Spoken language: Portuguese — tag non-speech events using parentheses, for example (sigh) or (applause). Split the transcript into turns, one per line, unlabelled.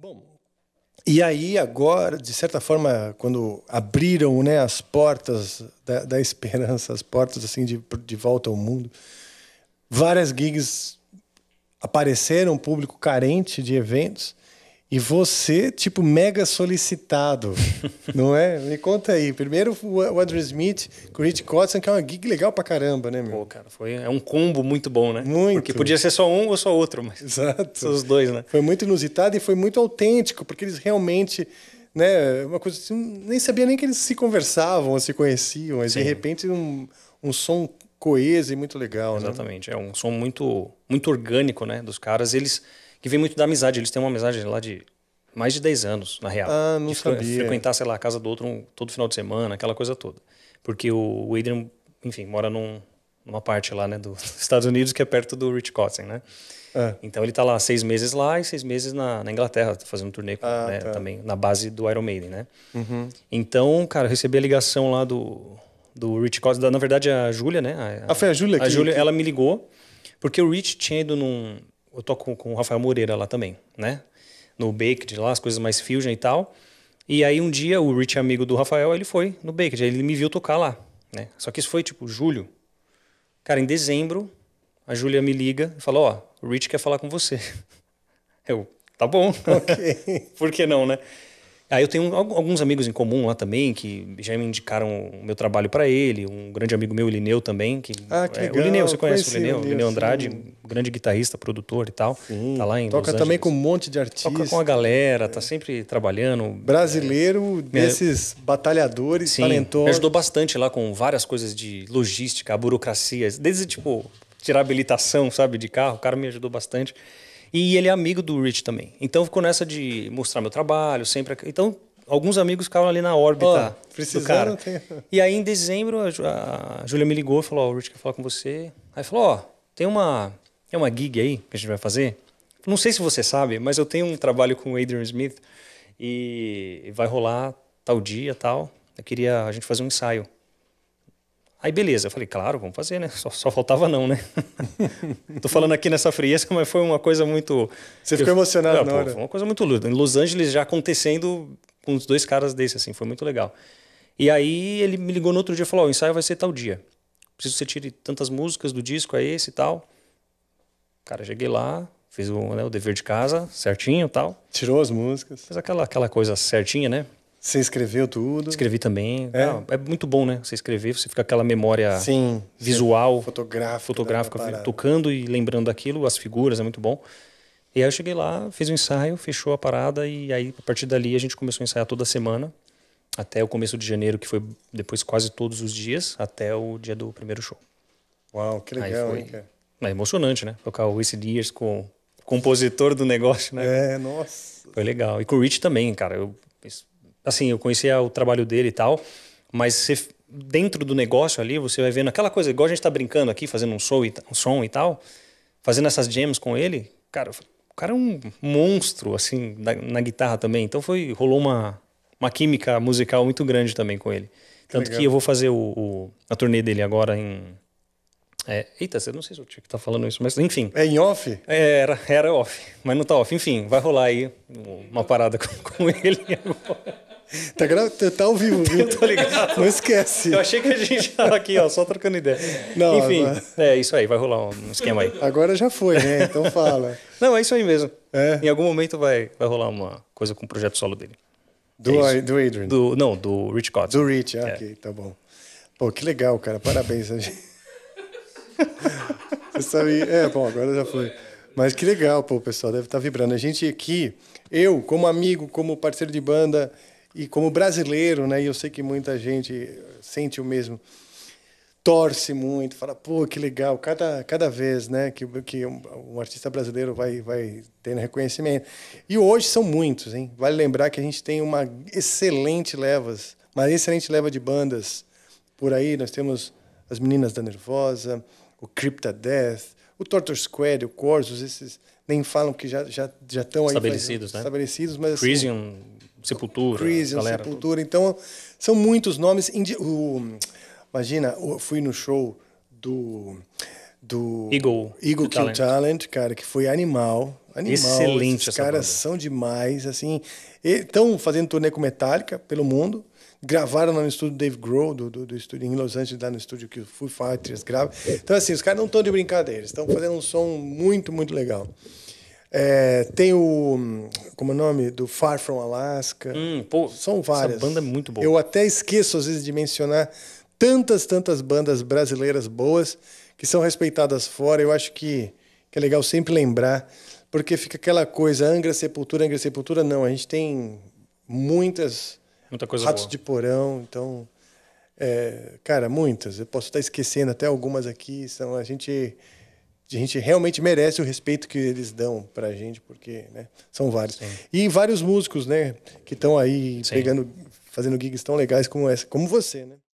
Bom, e aí agora, de certa forma, quando abriram né, as portas da, da esperança, as portas assim de, de volta ao mundo, várias gigs apareceram, público carente de eventos. E você, tipo, mega solicitado, (laughs) não é? Me conta aí. Primeiro o Andrew Smith, o Rich Cotson, que é uma gig legal pra caramba, né, meu? Pô, cara,
foi, é um combo muito bom, né? Muito. Porque podia ser só um ou só outro, mas Exato. são os dois, né? Foi muito inusitado e foi
muito autêntico, porque eles realmente, né, uma coisa assim, nem sabia nem que eles se conversavam, se conheciam, mas Sim. de
repente um, um som coeso e muito legal, Exatamente. né? Exatamente, é um som muito, muito orgânico, né, dos caras. Eles que vem muito da amizade. Eles têm uma amizade lá de mais de 10 anos, na real. Ah, não de sabia. Frequentar, sei lá, a casa do outro um, todo final de semana, aquela coisa toda. Porque o Adrian, enfim, mora num, numa parte lá, né, do, (laughs) dos Estados Unidos que é perto do Rich Cotton, né? É. Então ele tá lá seis meses lá e seis meses na, na Inglaterra, tá fazendo turnê com, ah, né, tá. também, na base do Iron Maiden, né? Uhum. Então, cara, eu recebi a ligação lá do, do Rich Cotton, da, na verdade a Júlia, né? A, ah, foi a Júlia? que, a Júlia, ela me ligou, porque o Rich tinha ido num, eu toco com, com o Rafael Moreira lá também, né? No Baked lá, as coisas mais fusion e tal. E aí um dia o Rich amigo do Rafael, ele foi no Baked, ele me viu tocar lá, né? Só que isso foi tipo julho. Cara, em dezembro, a Júlia me liga e fala: "Ó, oh, o Rich quer falar com você". (laughs) Eu, tá bom. ok. (laughs) Por que não, né? Aí ah, eu tenho alguns amigos em comum lá também que já me indicaram o meu trabalho para ele. Um grande amigo meu, o Lineu, também. Que, ah, que legal. É, o Lineu, você conhece o Lineu? O Lineu Andrade, sim. grande guitarrista, produtor e tal. Sim. Tá lá em Toca Los também
com um monte de artistas.
Toca com a galera, tá sempre trabalhando. É.
Brasileiro, é, desses batalhadores, sim, talentosos. Me ajudou
bastante lá com várias coisas de logística, burocracia. Desde, tipo, tirar habilitação, sabe, de carro. O cara me ajudou bastante. E ele é amigo do Rich também. Então ficou nessa de mostrar meu trabalho, sempre. Então, alguns amigos ficavam ali na órbita oh, precisando, do cara. Tem... E aí, em dezembro, a, a Júlia me ligou e falou: Ó, oh, o Rich quer falar com você. Aí falou: Ó, oh, tem uma, é uma gig aí que a gente vai fazer. Não sei se você sabe, mas eu tenho um trabalho com o Adrian Smith e vai rolar tal dia, tal. Eu queria a gente fazer um ensaio. Aí beleza, eu falei, claro, vamos fazer, né? (laughs) Só, só faltava não, né? (laughs) Tô falando aqui nessa frieza, mas foi uma coisa muito. Você ficou eu... emocionado, não, Foi uma coisa muito luta. Em Los Angeles já acontecendo com os dois caras desse, assim, foi muito legal. E aí ele me ligou no outro dia e falou: o ensaio vai ser tal dia. Preciso que você tire tantas músicas do disco, é esse e tal. Cara, cheguei lá, fiz o, né, o dever de casa certinho e tal. Tirou as músicas. Fez aquela, aquela coisa certinha, né? Você escreveu tudo? Escrevi também. É, é muito bom, né? Você escrever, você fica aquela memória Sim, visual, é fotográfica, fotográfica né, tocando e lembrando daquilo, as figuras, é muito bom. E aí eu cheguei lá, fiz o um ensaio, fechou a parada e aí a partir dali a gente começou a ensaiar toda semana até o começo de janeiro, que foi depois quase todos os dias, até o dia do primeiro show. Uau, que legal, foi, hein, cara? É emocionante, né? Tocar o Wasted Years com o compositor do negócio, né? É, nossa. Foi legal. E com o Rich também, cara. Eu, isso, assim, eu conhecia o trabalho dele e tal, mas você, dentro do negócio ali, você vai vendo aquela coisa, igual a gente tá brincando aqui, fazendo um, som e, um som e tal, fazendo essas jams com ele, cara, o cara é um monstro, assim, na, na guitarra também. Então foi, rolou uma, uma química musical muito grande também com ele. Tanto Legal. que eu vou fazer o, o, a turnê dele agora em. É, eita, eu não sei se eu tinha que estar tá falando isso, mas enfim. É em off? É, era, era off, mas não tá off. Enfim, vai rolar aí uma parada com, com ele
agora. Tá, gra... Tá, tá ao vivo, viu? (laughs) tô ligado. Não esquece. Eu achei que a gente tava aqui, ó, só trocando ideia. Não, Enfim, agora...
é isso aí, vai rolar um esquema aí. Agora já foi, né? Então fala. (laughs) Não, é isso aí mesmo. É. Em algum momento vai, vai rolar uma coisa com o projeto solo dele. Do, é do Adrian? Do, não, do Rich Cotton. Do Rich, ah, é. ok, tá bom. Pô, que legal,
cara. Parabéns. (laughs) Você sabe... É, bom, agora já foi. Mas que legal, pô, pessoal. Deve estar tá vibrando. A gente aqui, eu, como amigo, como parceiro de banda e como brasileiro, né, e eu sei que muita gente sente o mesmo, torce muito, fala, pô, que legal, cada, cada vez né, que, que um, um, artista brasileiro vai, vai tendo reconhecimento. E hoje são muitos, hein? Vale lembrar que a gente tem uma excelente levas, uma excelente leva de bandas por aí. Nós temos as Meninas da Nervosa, o Crypta Death, o Torture Squad, o Corsos, esses nem falam que já já já estão estabelecidos, aí, né? estabelecidos,
mas Crisium, assim, Sepultura. galera,
Sepultura. Então, são muitos nomes. O, imagina, eu fui no show do. Do Eagle, Eagle Kill Talent. Talent. cara, que foi animal. Animal. Excelente, Os caras são demais, assim. Estão fazendo turnê com Metallica pelo mundo gravaram lá no estúdio Dave Grohl, do, do, do, estúdio em Los Angeles, lá no estúdio que o Foo Fighters grava. Então, assim, os caras não estão de brincadeira, estão fazendo um som muito, muito legal. É, tem o. Como é o nome? Do Far From Alaska. Hum, pô, São várias. Essa banda é muito boa. Eu até esqueço, às vezes, de mencionar tantas, tantas bandas brasileiras boas que são respeitadas fora. Eu acho que, que é legal sempre lembrar, porque fica aquela coisa: Angra, Sepultura, Angra, Sepultura. Não, a gente tem muitas. Muita coisa Ratos boa. de Porão, então. É, cara, muitas. Eu posso estar esquecendo até algumas aqui. São, a gente a gente realmente merece o respeito que eles dão para a gente, porque né, são vários. Sim. E vários músicos né, que estão aí pegando, fazendo gigs tão legais como essa, como você, né?